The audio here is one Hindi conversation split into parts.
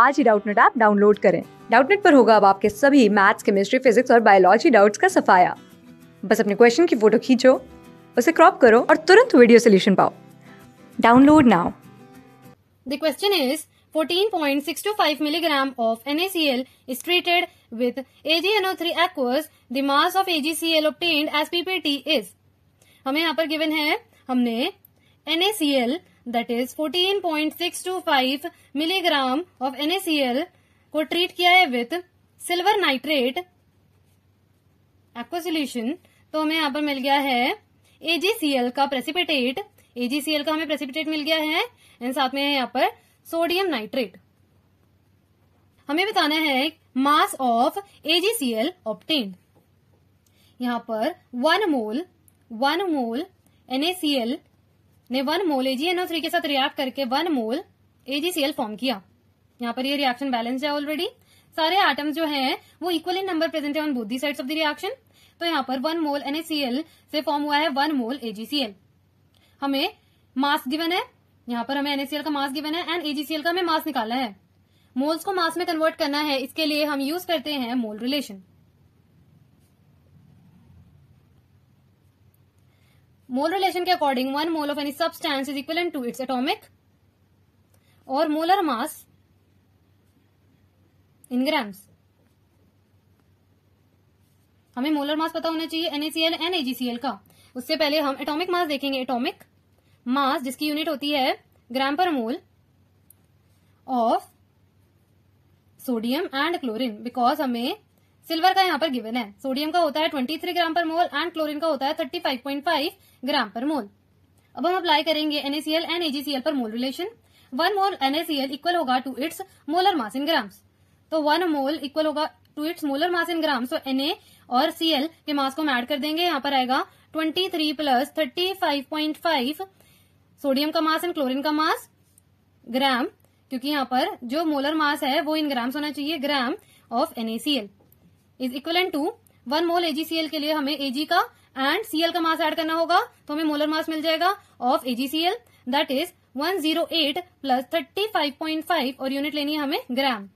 आज ही डाउटनेट ऐप डाउनलोड करें डाउटनेट पर होगा अब आपके सभी मैथ्स केमिस्ट्री फिजिक्स और बायोलॉजी डाउट्स का सफाया बस अपने क्वेश्चन की फोटो खींचो उसे क्रॉप करो और तुरंत वीडियो सोल्यूशन पाओ download now the question is 14.625 milligram of NaCl is treated with AgNO3 aqueous. The mass of AgCl obtained as ppt is. हमें यहाँ पर गिवन है हमने NaCl that is 14.625 milligram of N A C L को ट्रीट किया है विथ सिल्वर नाइट्रेट एक्वासोल्यूशन तो हमें यहां पर मिल गया है एजीसीएल का प्रेसिपिटेट एजीसीएल का हमें प्रेसिपिटेट मिल गया है एंड साथ में है यहाँ पर सोडियम नाइट्रेट हमें बताना है मास ऑफ एजीसीएल ऑप्टेन यहाँ पर one mole one mole N A C L ने वन मोल एजीएनओ थ्री के साथ रिएक्ट करके वन मोल एजीसीएल फॉर्म किया यहाँ पर ये रिएक्शन बैलेंस है ऑलरेडी सारे आइटम्स जो है वो इक्वल इन नंबर प्रेजेंट है on both sides of the reaction तो यहाँ पर वन मोल एनएसीएल से फॉर्म हुआ है वन मोल एजीसीएल हमें मास गिवन है यहाँ पर हमें एनएसीएल का मास गिवन है एंड एजीसीएल का हमें मास निकालना है मोल्स को मास में कन्वर्ट करना है इसके लिए हम यूज करते हैं मोल रिलेशन मोल रिलेशन के according one mole of any substance is equal to its atomic और मोलर मास इन ग्राम्स हमें मोलर मास पता होना चाहिए एनएसीएल एन एजीसीएल का उससे पहले हम एटॉमिक मास देखेंगे एटॉमिक मास जिसकी यूनिट होती है gram per mole of sodium and chlorine because हमें सिल्वर का यहाँ पर गिवन है सोडियम का होता है 23 ग्राम पर मोल एंड क्लोरीन का होता है 35.5 ग्राम पर मोल अब हम अप्लाई करेंगे एनएसीएल एंड एजीसीएल पर mole relation one mole NaCl equal होगा to its molar mass in grams तो वन मोल इक्वल होगा to its molar mass in gram तो एन और सीएल के मास को हम ऐड कर देंगे यहाँ पर आएगा twenty three plus thirty five point five sodium का मास एंड क्लोरिन का मास ग्राम क्योंकि यहाँ पर जो मोलर मास है वो इन ग्राम्स होना चाहिए gram of NaCl is equal to one mole AgCl के लिए हमें एजी का एंड सीएल का मास ऐड करना होगा तो हमें मोलर मास मिल जाएगा of AgCl that is 108 plus five और यूनिट लेनी है हमें ग्राम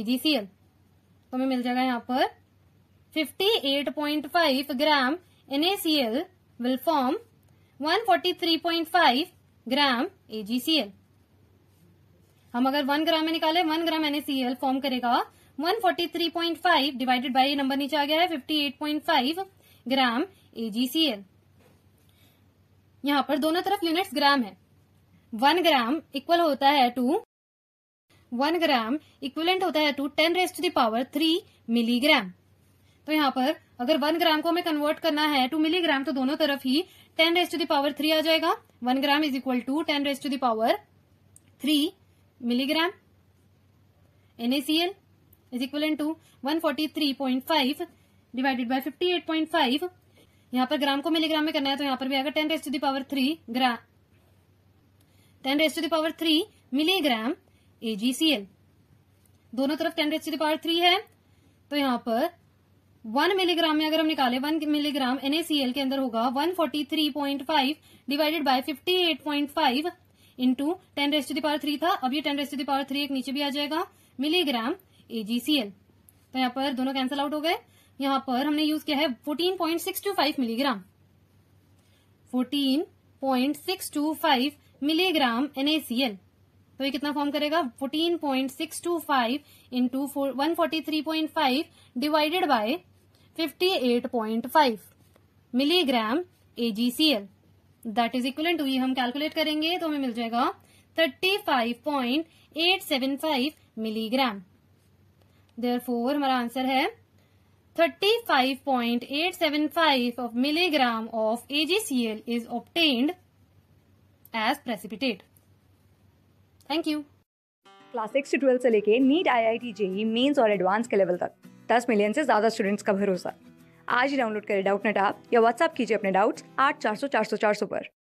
एजीसीएल तो हमें मिल जाएगा यहाँ पर 58.5 gram NaCl will form 143.5 gram AgCl हम अगर वन ग्राम में निकाले वन ग्राम एनएसीएल फॉर्म करेगा 143.5 डिवाइडेड बाय ये नंबर नीचे आ गया है 58.5 ग्राम एजीसीएल यहां पर दोनों तरफ यूनिट्स ग्राम है वन ग्राम इक्वल होता है टू वन ग्राम इक्वलेंट होता है to ten raised to the power three milligram तो यहां पर अगर वन ग्राम को हमें कन्वर्ट करना है टू मिलीग्राम तो दोनों तरफ ही ten raised to the power three आ जाएगा one gram is equal to ten raised to the power three milligram NaCl is equal to one forty three point five divided by fifty eight point five यहाँ पर ग्राम को मिलीग्राम में करना है तो यहाँ पर भी आएगा ten raise to the power three gram ten raise to the power three milligram AgCl दोनों तरफ ten raise to the power three है तो यहाँ पर वन मिलीग्राम में अगर हम निकाले वन मिलीग्राम एनएसीएल के अंदर होगा one forty three point five divided by fifty eight point five into ten raise to the power three था अब ये ten raise to the power three एक नीचे भी आ जाएगा मिलीग्राम एजीसीएल तो यहाँ पर दोनों कैंसल आउट हो गए यहाँ पर हमने यूज किया है 14.625 मिलीग्राम 14.625 मिलीग्राम एनएसीएल तो ये कितना फॉर्म करेगा 14.625 point six two five into divided by 58.5 milligram AgCl that is equal to ये हम कैलकुलेट करेंगे तो हमें मिल जाएगा 35.875 मिलीग्राम देयर फोर हमारा आंसर है 35.875 of milligram of AgCl is obtained as precipitate thank you class six से ट्वेल्थ से लेके NEET I I T JEE Mains और एडवांस के लेवल तक 10 मिलियन से ज्यादा स्टूडेंट्स का भरोसा आज ही डाउनलोड करें डाउट नेट आप या व्हाट्सएप कीजिए अपने डाउट्स आठ चार सौ चार सौ चार सौ पर